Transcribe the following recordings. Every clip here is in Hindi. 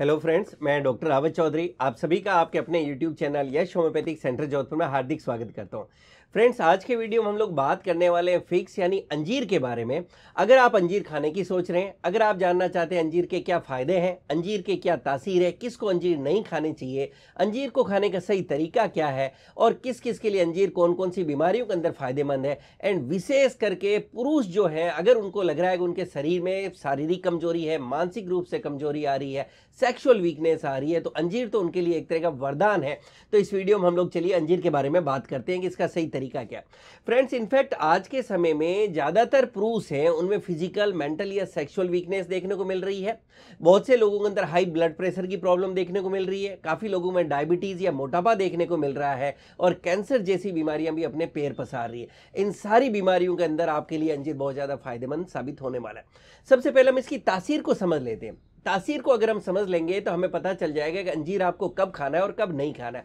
हेलो फ्रेंड्स मैं डॉक्टर रावत चौधरी आप सभी का आपके अपने YouTube channel Yash homeopathic centre Jodhpur में हार्दिक स्वागत करता हूँ फ्रेंड्स आज के वीडियो में हम लोग बात करने वाले हैं फिक्स यानी अंजीर के बारे में अगर आप अंजीर खाने की सोच रहे हैं अगर आप जानना चाहते हैं अंजीर के क्या फ़ायदे हैं अंजीर के क्या तासीर है किसको अंजीर नहीं खाने चाहिए अंजीर को खाने का सही तरीका क्या है और किस किस के लिए अंजीर कौन कौन सी बीमारियों के अंदर फ़ायदेमंद है एंड विशेष करके पुरुष जो हैं अगर उनको लग रहा है कि उनके शरीर में शारीरिक कमजोरी है मानसिक रूप से कमजोरी आ रही है सेक्शुअल वीकनेस आ रही है तो अंजीर तो उनके लिए एक तरह का वरदान है तो इस वीडियो में हम लोग चलिए अंजीर के बारे में बात करते हैं कि इसका सही तरीका क्या फ्रेंड्स इनफैक्ट आज के समय में ज़्यादातर पुरुष हैं उनमें फिजिकल मेंटल या सेक्सुअल वीकनेस देखने को मिल रही है बहुत से लोगों के अंदर हाई ब्लड प्रेशर की प्रॉब्लम देखने को मिल रही है काफ़ी लोगों में डायबिटीज़ या मोटापा देखने को मिल रहा है और कैंसर जैसी बीमारियां भी अपने पैर पसार रही है इन सारी बीमारियों के अंदर आपके लिए अंजीर बहुत ज़्यादा फायदेमंद साबित होने वाला है सबसे पहले हम इसकी तासीर को समझ लेते हैं तासीर को अगर हम समझ लेंगे तो हमें पता चल जाएगा कि अंजीर आपको कब खाना है और कब नहीं खाना है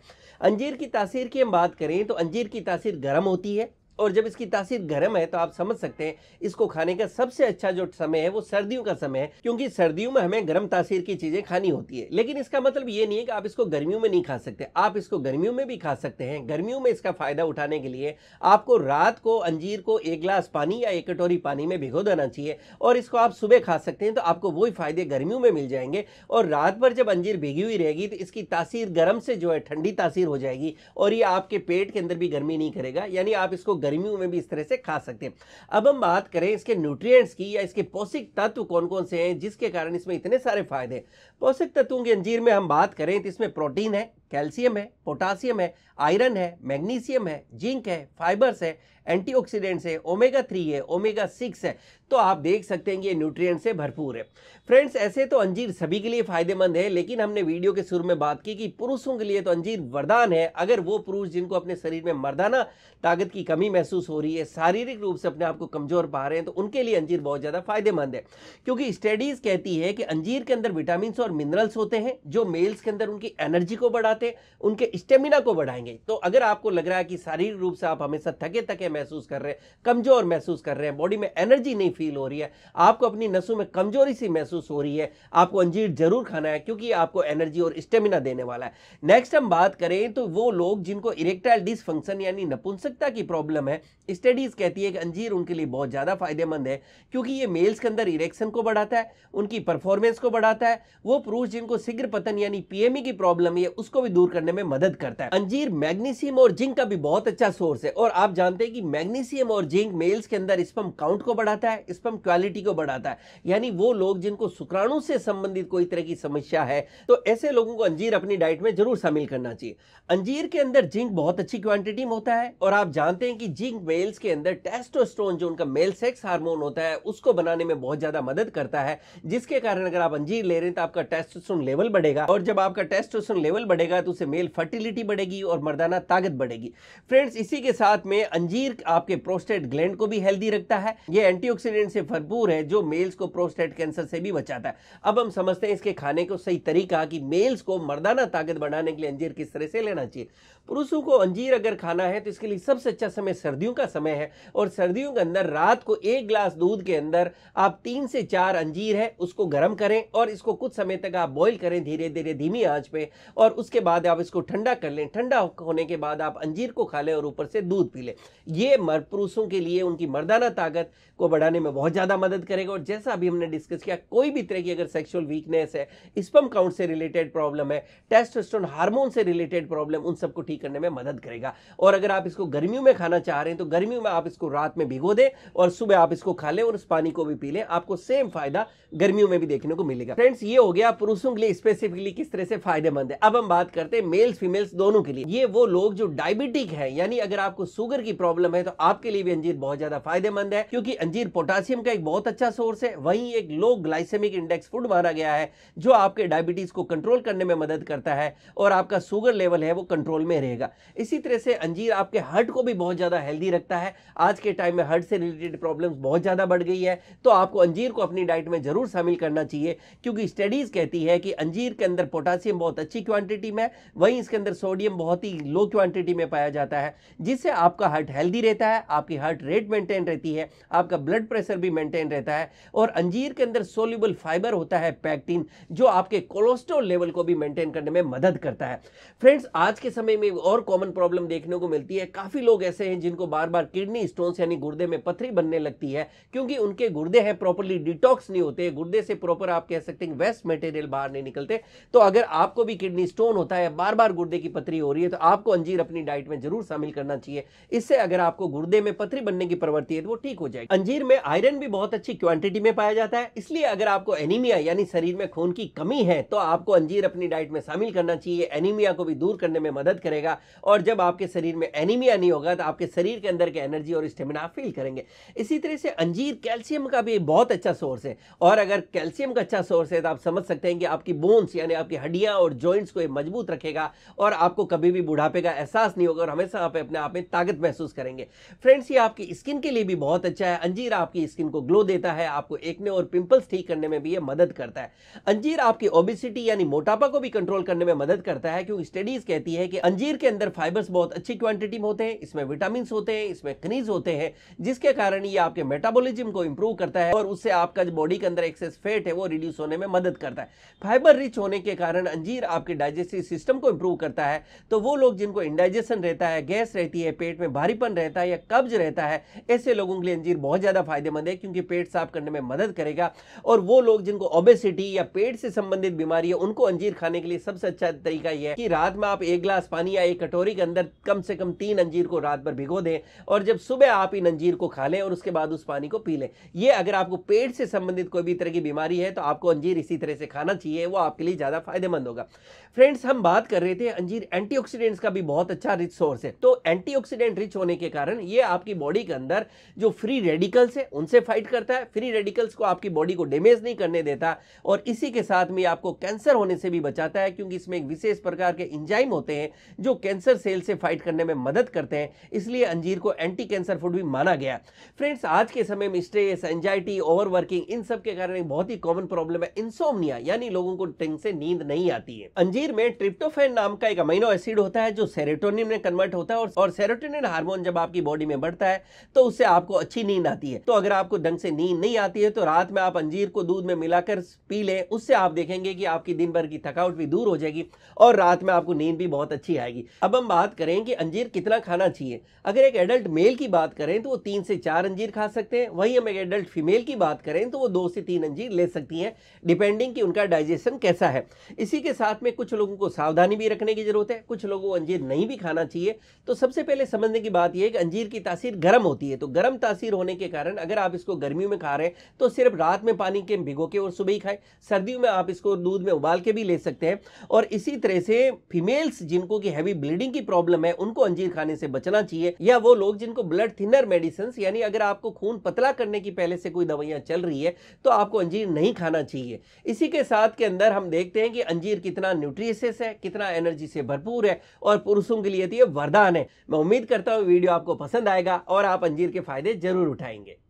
अंजीर की तासीर की हम बात करें तो अंजीर की तासीर गर्म होती है और जब इसकी तासीर गर्म है तो आप समझ सकते हैं इसको खाने का सबसे अच्छा जो समय है वो सर्दियों का समय है क्योंकि सर्दियों में हमें गर्म तासीर की चीज़ें खानी होती है लेकिन इसका मतलब ये नहीं है कि आप इसको गर्मियों में नहीं खा सकते आप इसको गर्मियों में भी खा सकते हैं गर्मियों में इसका फ़ायदा उठाने के लिए आपको रात को अंजीर को एक गिलास पानी या एक कटोरी पानी में भिगो देना चाहिए और इसको आप सुबह खा सकते हैं तो आपको वही फ़ायदे गर्मियों में मिल जाएंगे और रात भर जब अंजीर भिगी हुई रहेगी तो इसकी तासीर गर्म से जो है ठंडी तासीर हो जाएगी और ये आपके पेट के अंदर भी गर्मी नहीं करेगा यानी आप इसको गर्मियों में भी इस तरह से खा सकते हैं अब हम बात करें इसके न्यूट्रिएंट्स की या इसके पौषिक तत्व कौन कौन से हैं जिसके कारण इसमें इतने सारे फायदे हैं पौषिक तत्वों के अंजीर में हम बात करें तो इसमें प्रोटीन है कैल्शियम है पोटासियम है आयरन है मैग्नीशियम है जिंक है फाइबर्स है एंटीऑक्सीडेंट्स है ओमेगा थ्री है ओमेगा सिक्स है तो आप देख सकते हैं कि ये न्यूट्रिएंट से भरपूर है फ्रेंड्स ऐसे तो अंजीर सभी के लिए फायदेमंद है लेकिन हमने वीडियो के शुरू में बात की कि पुरुषों के लिए तो अंजीर वरदान है अगर वो पुरुष जिनको अपने शरीर में मर्दाना ताकत की कमी महसूस हो रही है शारीरिक रूप से अपने आप को कमजोर पा रहे हैं तो उनके लिए अंजीर बहुत ज़्यादा फायदेमंद है क्योंकि स्टडीज कहती है कि अंजीर के अंदर विटामिन और मिनरल्स होते हैं जो मेल्स के अंदर उनकी एनर्जी को बढ़ाते बढ़ाते उनके स्टेमिना को बढ़ाएंगे तो अगर आपको लग रहा है कि शारीरिक रूप से आप हमेशा थके थके महसूस कर रहे हैं कमजोर महसूस कर रहे हैं बॉडी में एनर्जी नहीं फील हो रही है आपको अपनी नसों में कमजोरी सी महसूस हो रही है आपको अंजीर जरूर खाना है क्योंकि आपको एनर्जी और स्टेमिना देने वाला है नेक्स्ट हम बात करें तो वो लोग जिनको इरेक्टाइल डिसफंक्शन यानी नपुंसकता की प्रॉब्लम है स्टडीज कहती है कि अंजीर उनके लिए बहुत ज़्यादा फायदेमंद है क्योंकि ये मेल्स के अंदर इरेक्शन को बढ़ाता है उनकी परफॉर्मेंस को बढ़ाता है वो पुरुष जिनको शीघ्र पतन यानी पीएमई की प्रॉब्लम है उसको भी दूर करने में मदद करता है अंजीर मैग्नीशियम और जिंक का भी बहुत अच्छा सोर्स है और आप जानते हैं कि मैग्नीशियम और जिंक मेल्स के अंदर स्पम काउंट को बढ़ाता है स्पम क्वालिटी को बढ़ाता है यानी वो लोग जिनको शुक्राणु से संबंधित कोई तरह की समस्या है तो ऐसे लोगों को अंजीर अपनी डाइट में जरूर शामिल करना चाहिए अंजीर के अंदर जिंक बहुत अच्छी क्वांटिटी में होता है और आप जानते हैं कि जिंक मेल्स के अंदर टेस्टोस्ट्रोन जो उनका मेल सेक्स हार्मोन होता है उसको बनाने में बहुत ज्यादा मदद करता है जिसके कारण अगर आप अंजीर ले रहे हैं तो आपका टेस्टोस्ट्रोन लेवल बढ़ेगा और जब आपका टेस्टोस्ट्रोन लेवल बढ़ेगा खाएगा तो उससे मेल फर्टिलिटी बढ़ेगी और मर्दाना ताकत बढ़ेगी फ्रेंड्स इसी के साथ में अंजीर आपके प्रोस्टेट ग्लैंड को भी हेल्दी रखता है ये एंटीऑक्सीडेंट से भरपूर है जो मेल्स को प्रोस्टेट कैंसर से भी बचाता है अब हम समझते हैं इसके खाने को सही तरीका कि मेल्स को मर्दाना ताकत बढ़ाने के लिए अंजीर किस तरह से लेना चाहिए पुरुषों को अंजीर अगर खाना है तो इसके लिए सबसे अच्छा समय सर्दियों का समय है और सर्दियों के अंदर रात को एक ग्लास दूध के अंदर आप तीन से चार अंजीर है उसको गर्म करें और इसको कुछ समय तक आप बॉईल करें धीरे धीरे धीमी आंच पे और उसके बाद आप इसको ठंडा कर लें ठंडा होने के बाद आप अंजीर को खा लें और ऊपर से दूध पी लें ये मर पुरुषों के लिए उनकी मर्दाना ताकत को बढ़ाने में बहुत ज़्यादा मदद करेगा और जैसा अभी हमने डिस्कस किया कोई भी तरह की अगर सेक्शुअल वीकनेस है स्पम काउंट से रिलेटेड प्रॉब्लम है टेस्ट हार्मोन से रिलेटेड प्रॉब्लम उन सबको ठीक ठीक करने में मदद करेगा और अगर आप इसको गर्मियों में खाना चाह रहे हैं तो गर्मियों में आप इसको रात में भिगो दें और सुबह आप इसको खा लें और उस पानी को भी पी लें आपको सेम फायदा गर्मियों में भी देखने को मिलेगा फ्रेंड्स ये हो गया पुरुषों के लिए स्पेसिफिकली किस तरह से फायदेमंद है अब हम बात करते हैं मेल्स फीमेल्स दोनों के लिए ये वो लोग जो डायबिटिक है यानी अगर आपको शुगर की प्रॉब्लम है तो आपके लिए भी अंजीर बहुत ज्यादा फायदेमंद है क्योंकि अंजीर पोटासियम का एक बहुत अच्छा सोर्स है वहीं एक लो ग्लाइसेमिक इंडेक्स फूड माना गया है जो आपके डायबिटीज को कंट्रोल करने में मदद करता है और आपका शुगर लेवल है वो कंट्रोल में रहेगा इसी तरह से अंजीर आपके हार्ट को भी बहुत ज़्यादा हेल्दी रखता है आज के टाइम में हार्ट से रिलेटेड प्रॉब्लम्स बहुत ज़्यादा बढ़ गई है तो आपको अंजीर को अपनी डाइट में ज़रूर शामिल करना चाहिए क्योंकि स्टडीज़ कहती है कि अंजीर के अंदर पोटासियम बहुत अच्छी क्वांटिटी में वहीं इसके अंदर सोडियम बहुत ही लो क्वांटिटी में पाया जाता है जिससे आपका हार्ट हेल्दी रहता है आपकी हार्ट रेट मेंटेन रहती है आपका ब्लड प्रेशर भी मेंटेन रहता है और अंजीर के अंदर सोल्यूबल फाइबर होता है पैक्टिन जो आपके कोलेस्ट्रोल लेवल को भी मेंटेन करने में मदद करता है फ्रेंड्स आज के समय में एक और कॉमन प्रॉब्लम देखने को मिलती है काफ़ी लोग ऐसे हैं जिनको बार बार किडनी स्टोन्स यानी गुर्दे में पथरी बनने लगती है क्योंकि उनके गुर्दे हैं प्रॉपरली डिटॉक्स नहीं होते गुर्दे से प्रॉपर आप कह सकते हैं वेस्ट मटेरियल बाहर नहीं निकलते तो अगर आपको भी किडनी स्टोन होता है बार बार गुर्दे की पथरी हो रही है तो आपको अंजीर अपनी डाइट में जरूर शामिल करना चाहिए इससे अगर आपको गुर्दे में पथरी बनने की प्रवृत्ति है तो वो ठीक हो जाएगी अंजीर में आयरन भी बहुत अच्छी क्वांटिटी में पाया जाता है इसलिए अगर आपको एनीमिया यानी शरीर में खून की कमी है तो आपको अंजीर अपनी डाइट में शामिल करना चाहिए एनीमिया को भी दूर करने में मदद करेगा करेगा और जब आपके शरीर में एनीमिया नहीं होगा तो आपके शरीर के अंदर के एनर्जी और स्टेमिना फील करेंगे इसी तरह से अंजीर कैल्शियम का भी बहुत अच्छा सोर्स है और अगर कैल्शियम का अच्छा सोर्स है तो आप समझ सकते हैं कि आपकी बोन्स यानी आपकी हड्डियाँ और जॉइंट्स को मजबूत रखेगा और आपको कभी भी बुढ़ापे का एहसास नहीं होगा और हमेशा आप अपने आप में ताकत महसूस करेंगे फ्रेंड्स ये आपकी स्किन के लिए भी बहुत अच्छा है अंजीर आपकी स्किन को ग्लो देता है आपको एकने और पिंपल्स ठीक करने में भी ये मदद करता है अंजीर आपकी ओबिसिटी यानी मोटापा को भी कंट्रोल करने में मदद करता है क्योंकि स्टडीज कहती है कि अंजीर पनीर के अंदर फाइबर्स बहुत अच्छी क्वांटिटी में होते हैं इसमें विटामिन होते हैं इसमें खनिज होते हैं जिसके कारण ये आपके मेटाबोलिज्म को इंप्रूव करता है और उससे आपका जो बॉडी के अंदर एक्सेस फैट है वो रिड्यूस होने में मदद करता है फाइबर रिच होने के कारण अंजीर आपके डाइजेस्टिव सिस्टम को इंप्रूव करता है तो वो लोग जिनको इंडाइजेशन रहता है गैस रहती है पेट में भारीपन रहता है या कब्ज रहता है ऐसे लोगों के लिए अंजीर बहुत ज़्यादा फायदेमंद है क्योंकि पेट साफ करने में मदद करेगा और वो लोग जिनको ओबेसिटी या पेट से संबंधित बीमारी है उनको अंजीर खाने के लिए सबसे अच्छा तरीका यह है कि रात में आप एक ग्लास पानी या एक कटोरी के अंदर कम से कम तीन अंजीर को रात भर भिगो दें और जब सुबह आप इन अंजीर को खा लें और उसके बाद उस पानी को पी लें ये अगर आपको पेट से संबंधित कोई भी तरह की बीमारी है तो आपको अंजीर इसी तरह से खाना चाहिए वो आपके लिए ज़्यादा फायदेमंद होगा फ्रेंड्स हम बात कर रहे थे अंजीर एंटी का भी बहुत अच्छा रिच सोर्स है तो एंटी रिच होने के कारण ये आपकी बॉडी के अंदर जो फ्री रेडिकल्स है उनसे फाइट करता है फ्री रेडिकल्स को आपकी बॉडी को डेमेज नहीं करने देता और इसी के साथ में आपको कैंसर होने से भी बचाता है क्योंकि इसमें एक विशेष प्रकार के इंजाइम होते हैं जो कैंसर सेल से फाइट करने में मदद करते हैं इसलिए अंजीर को एंटी कैंसर फूड भी माना गया फ्रेंड्स आज के समय में स्ट्रेस एंजाइटी ओवरवर्किंग इन सब के कारण एक बहुत ही कॉमन प्रॉब्लम है इंसोमनिया यानी लोगों को ढंग से नींद नहीं आती है अंजीर में ट्रिप्टोफेन नाम का एक अमीनो एसिड होता है जो सेरोटोनिन में कन्वर्ट होता है और, और हार्मोन जब आपकी बॉडी में बढ़ता है तो उससे आपको अच्छी नींद आती है तो अगर आपको ढंग से नींद नहीं आती है तो रात में आप अंजीर को दूध में मिलाकर पी लें उससे आप देखेंगे कि आपकी दिन भर की थकावट भी दूर हो जाएगी और रात में आपको नींद भी बहुत अच्छी आएगी जाएगी अब हम बात करें कि अंजीर कितना खाना चाहिए अगर एक एडल्ट मेल की बात करें तो वो तीन से चार अंजीर खा सकते हैं वहीं हम एक एडल्ट फीमेल की बात करें तो वो दो से तीन अंजीर ले सकती हैं डिपेंडिंग कि उनका डाइजेशन कैसा है इसी के साथ में कुछ लोगों को सावधानी भी रखने की ज़रूरत है कुछ लोगों को अंजीर नहीं भी खाना चाहिए तो सबसे पहले समझने की बात यह है कि अंजीर की तासीर गर्म होती है तो गर्म तासीर होने के कारण अगर आप इसको गर्मियों में खा रहे हैं तो सिर्फ रात में पानी के भिगो के और सुबह ही खाएं सर्दियों में आप इसको दूध में उबाल के भी ले सकते हैं और इसी तरह से फीमेल्स जिनको कि हैवी ब्लीडिंग की प्रॉब्लम है उनको अंजीर खाने से बचना चाहिए या वो लोग जिनको ब्लड थिनर मेडिसिन यानी अगर आपको खून पतला करने की पहले से कोई दवाइयाँ चल रही है तो आपको अंजीर नहीं खाना चाहिए इसी के साथ के अंदर हम देखते हैं कि अंजीर कितना न्यूट्रिशियस है कितना एनर्जी से भरपूर है और पुरुषों के लिए तो ये वरदान है मैं उम्मीद करता हूँ वीडियो आपको पसंद आएगा और आप अंजीर के फायदे जरूर उठाएंगे